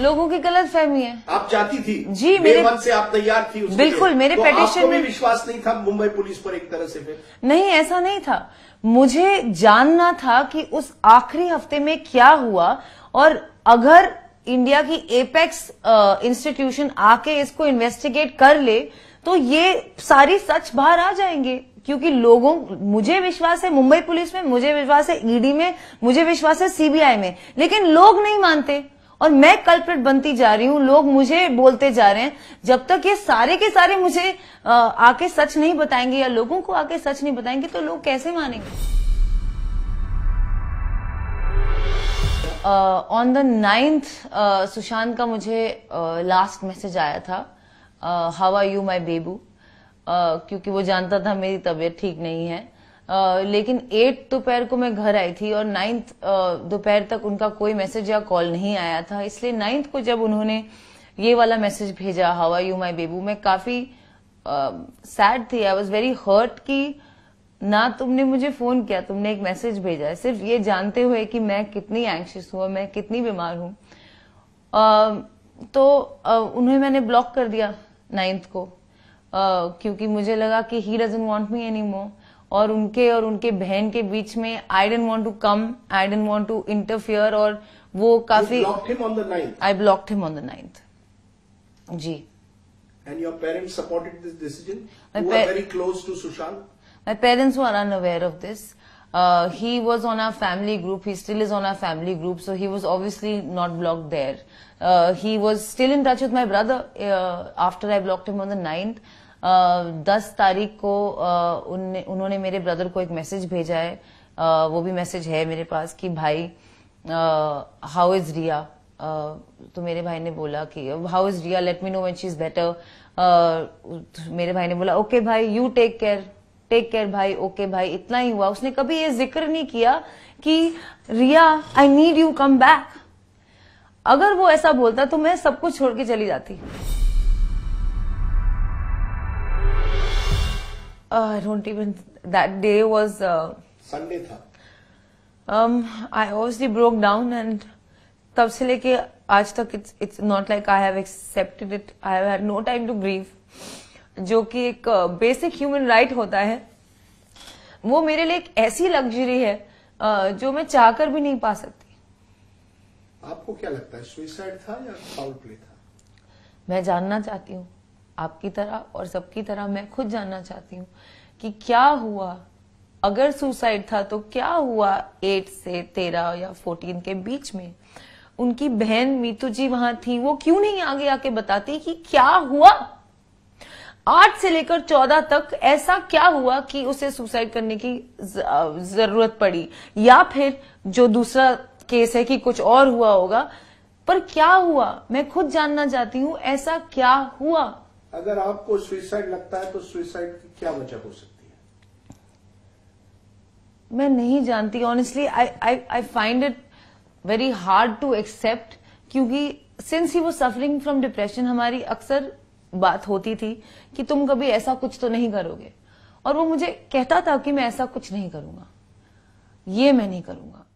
लोगों की गलत फहमी है आप चाहती थी जी मेरे मन से आप तैयार थी बिल्कुल मेरे तो पेटिशन में विश्वास नहीं था मुंबई पुलिस पर एक तरह से नहीं ऐसा नहीं था मुझे जानना था कि उस आखिरी हफ्ते में क्या हुआ और अगर इंडिया की एपेक्स इंस्टीट्यूशन आके इसको इन्वेस्टिगेट कर ले तो ये सारी सच बाहर आ जाएंगे क्योंकि लोगों मुझे विश्वास है मुंबई पुलिस में मुझे विश्वास है ईडी में मुझे विश्वास है सीबीआई में लेकिन लोग नहीं मानते और मैं कल्प्रिट बनती जा रही हूँ लोग मुझे बोलते जा रहे हैं जब तक ये सारे के सारे मुझे आके सच नहीं बताएंगे या लोगों को आके सच नहीं बताएंगे तो लोग कैसे मानेंगे ऑन द नाइन्थ सुशांत का मुझे लास्ट uh, मैसेज आया था हाउ आर यू माई बेबू क्योंकि वो जानता था मेरी तबीयत ठीक नहीं है लेकिन एट दोपहर को मैं घर आई थी और नाइन्थ दोपहर तक उनका कोई मैसेज या कॉल नहीं आया था इसलिए नाइन्थ को जब उन्होंने ये वाला मैसेज भेजा हवा यू माई बेबू मैं काफी सैड थी आई वॉज वेरी हर्ट कि ना तुमने मुझे फोन किया तुमने एक मैसेज भेजा है सिर्फ ये जानते हुए कि मैं कितनी एंशियस हूं मैं कितनी बीमार हूँ तो uh, उन्हें मैंने ब्लॉक कर दिया नाइन्थ को uh, क्योंकि मुझे लगा कि he doesn't want me any more और उनके और उनके बहन के बीच में I didn't want to come I didn't want to interfere और वो काफी I block him on the ninth जी and your parents supported this decision very close to Sushant my parents were unaware of this he was on our family group he still is on our family group so he was obviously not block there he was still in touch with my brother after I block him on the ninth दस तारीख को उन्होंने मेरे brother को एक message भेजा है वो भी मैसेज है मेरे पास कि भाई हाउ इज रिया तो मेरे भाई ने बोला कि how is Rhea let me know when she is better मेरे भाई ने बोला ओके okay, भाई you take care take care भाई ओके okay भाई इतना ही हुआ उसने कभी ये जिक्र नहीं किया कि Rhea I need you come back अगर वो ऐसा बोलता तो मैं सब कुछ छोड़ के चली जाती uh, I don't even that day was uh, Sunday tha. um i obviously broke down and तब से लेके आज तक it's it's not like I have accepted it I have had no time to grieve जो कि एक basic human right होता है वो मेरे लिए एक ऐसी लग्जरी है uh, जो मैं चाहकर भी नहीं पा सकती आपको क्या लगता है सुइसाइड था या फाउल प्ले था मैं जानना चाहती हूँ आपकी तरह और सबकी तरह मैं खुद जानना चाहती हूँ कि क्या हुआ अगर सुसाइड था तो क्या हुआ एट से तेरह या फोर्टीन के बीच में उनकी बहन मीतू जी वहां थी वो क्यों नहीं आगे आके बताती कि क्या हुआ आठ से लेकर चौदह तक ऐसा क्या हुआ कि उसे सुसाइड करने की जरूरत पड़ी या फिर जो दूसरा केस है कि कुछ और हुआ होगा पर क्या हुआ मैं खुद जानना चाहती हूं ऐसा क्या हुआ अगर आपको सुइसाइड लगता है तो सुइसाइड की क्या वजह हो सकती है मैं नहीं जानती honestly I I find it very hard to accept क्योंकि सिंस ही वो सफरिंग फ्रॉम डिप्रेशन हमारी अक्सर बात होती थी कि तुम कभी ऐसा कुछ तो नहीं करोगे और वो मुझे कहता था कि मैं ऐसा कुछ नहीं करूंगा ये मैं नहीं करूंगा